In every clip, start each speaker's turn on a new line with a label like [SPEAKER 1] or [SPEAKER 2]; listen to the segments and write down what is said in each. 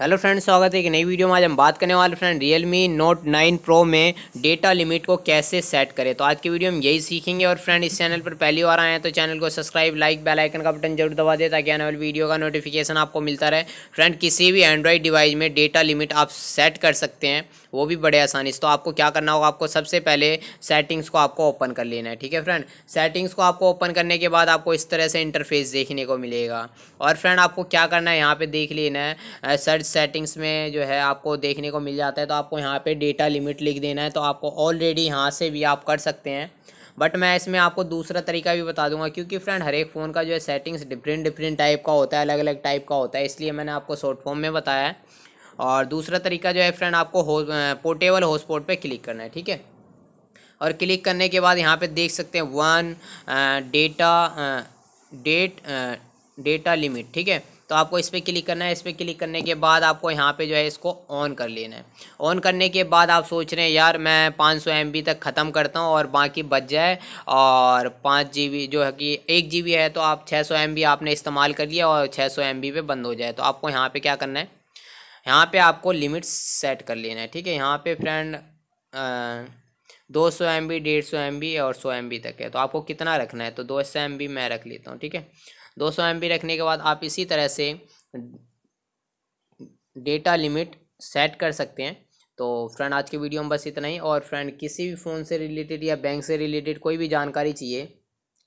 [SPEAKER 1] hello friends स्वागत है एक नई वीडियो में आज हम बात करने वाले फ्रेंड रियलमी नोट 9 प्रो में डेटा लिमिट को कैसे सेट करें तो आज की वीडियो हम यही सीखेंगे और फ्रेंड इस चैनल पर पहली बार आए हैं तो चैनल को सब्सक्राइब लाइक बेल आइकन का बटन जरूर दबा दें ताकि आने वाली वीडियो का नोटिफिकेशन आपको मिलता रहे फ्रेंड किसी भी एंड्रॉयड डिवाइस में डेटा लिमिट आप सेट कर सकते हैं वो भी बड़े आसानी से तो आपको क्या करना होगा आपको सबसे पहले सेटिंग्स को आपको ओपन कर लेना है ठीक है फ्रेंड सेटिंग्स को आपको ओपन करने के बाद आपको इस तरह से इंटरफेस देखने को मिलेगा और फ्रेंड आपको क्या करना है यहाँ पर देख लेना है सर्च सेटिंग्स में जो है आपको देखने को मिल जाता है तो आपको यहाँ पे डेटा लिमिट लिख देना है तो आपको ऑलरेडी यहाँ से भी आप कर सकते हैं बट मैं इसमें आपको दूसरा तरीका भी बता दूंगा क्योंकि फ्रेंड हर एक फ़ोन का जो है सेटिंग्स डिफरेंट डिफरेंट टाइप का होता है अलग अलग टाइप का होता है इसलिए मैंने आपको शॉर्ट फॉर्म में बताया है और दूसरा तरीका जो है फ्रेंड आपको हो, पोर्टेबल हॉटस्पॉट पर क्लिक करना है ठीक है और क्लिक करने के बाद यहाँ पे देख सकते हैं one data date data limit ठीक है तो आपको इस पर क्लिक करना है इस पर क्लिक करने के बाद आपको यहाँ पे जो है इसको ऑन कर लेना है ऑन करने के बाद आप सोच रहे हैं यार मैं पाँच सौ एम बी तक ख़त्म करता हूँ और बाकी बच जाए और पाँच जी बी जो है कि एक जी बी है तो आप छः सौ एम बी आपने इस्तेमाल कर लिया और छः सौ एम बी पे बंद हो जाए तो आपको यहाँ पर क्या करना है यहाँ पर आपको लिमिट सेट कर लेना है ठीक है यहाँ पर फ्रेंड दो सौ एम बी डेढ़ सौ एम बी और सौ एम बी तक है तो आपको कितना रखना है तो दो सौ एम बी मैं रख लेता हूँ ठीक है दो सौ एम बी रखने के बाद आप इसी तरह से डेटा लिमिट सेट कर सकते हैं तो फ्रेंड आज के वीडियो में बस इतना ही और फ्रेंड किसी भी फ़ोन से रिलेटेड या बैंक से रिलेटेड कोई भी जानकारी चाहिए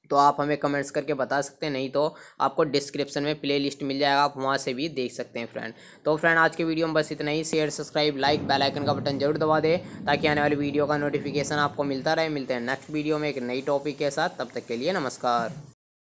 [SPEAKER 1] तो आप हमें कमेंट्स करके बता सकते हैं नहीं तो आपको डिस्क्रिप्शन में प्ले लिस्ट मिल जाएगा आप वहाँ से भी देख सकते हैं फ्रेंड तो फ्रेंड आज के वीडियो में बस इतना ही share subscribe like bell icon का बटन जरूर दबा दे ताकि आने वाली वीडियो का नोटिफिकेशन आपको मिलता रहे मिलते हैं नेक्स्ट वीडियो में एक नई टॉपिक के साथ तब तक के लिए नमस्कार